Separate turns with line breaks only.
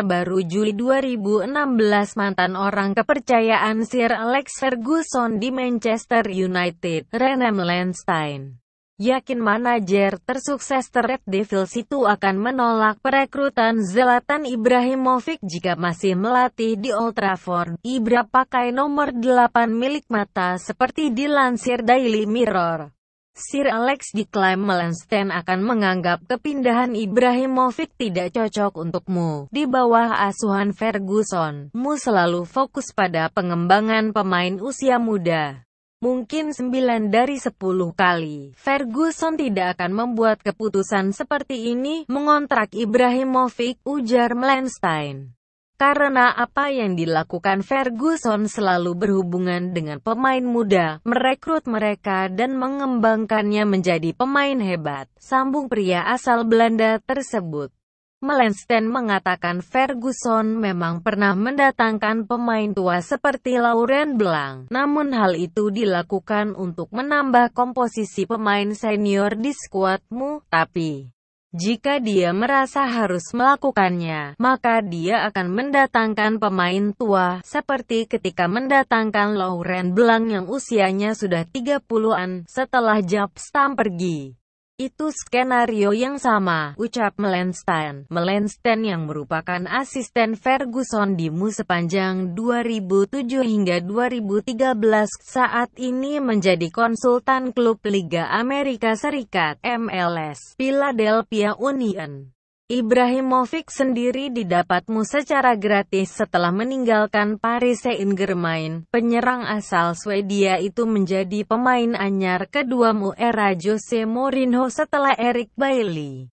terbaru Juli 2016 mantan orang kepercayaan Sir Alex Ferguson di Manchester United, Renem Landstein. Yakin manajer tersukses Red Devils itu akan menolak perekrutan Zlatan Ibrahimovic jika masih melatih di Old Trafford. Ibra pakai nomor 8 milik mata seperti dilansir Daily Mirror. Sir Alex diklaim Melenstein akan menganggap kepindahan Ibrahimovic tidak cocok untukmu. Di bawah asuhan Ferguson, mu selalu fokus pada pengembangan pemain usia muda. Mungkin 9 dari 10 kali, Ferguson tidak akan membuat keputusan seperti ini, mengontrak Ibrahimovic, ujar Melenstein. Karena apa yang dilakukan Ferguson selalu berhubungan dengan pemain muda, merekrut mereka dan mengembangkannya menjadi pemain hebat, sambung pria asal Belanda tersebut. Melensten mengatakan Ferguson memang pernah mendatangkan pemain tua seperti Lauren Blanc, namun hal itu dilakukan untuk menambah komposisi pemain senior di skuadmu, tapi jika dia merasa harus melakukannya, maka dia akan mendatangkan pemain tua, seperti ketika mendatangkan Lauren Blanc yang usianya sudah 30-an setelah Jabstam pergi. Itu skenario yang sama, ucap Melenstein. Melenstein yang merupakan asisten Ferguson di MU sepanjang 2007 hingga 2013, saat ini menjadi konsultan klub Liga Amerika Serikat, MLS, Philadelphia Union. Ibrahimovic sendiri didapatmu secara gratis setelah meninggalkan Paris Saint-Germain. Penyerang asal Swedia itu menjadi pemain anyar kedua mu era Jose Mourinho setelah Eric Bailey.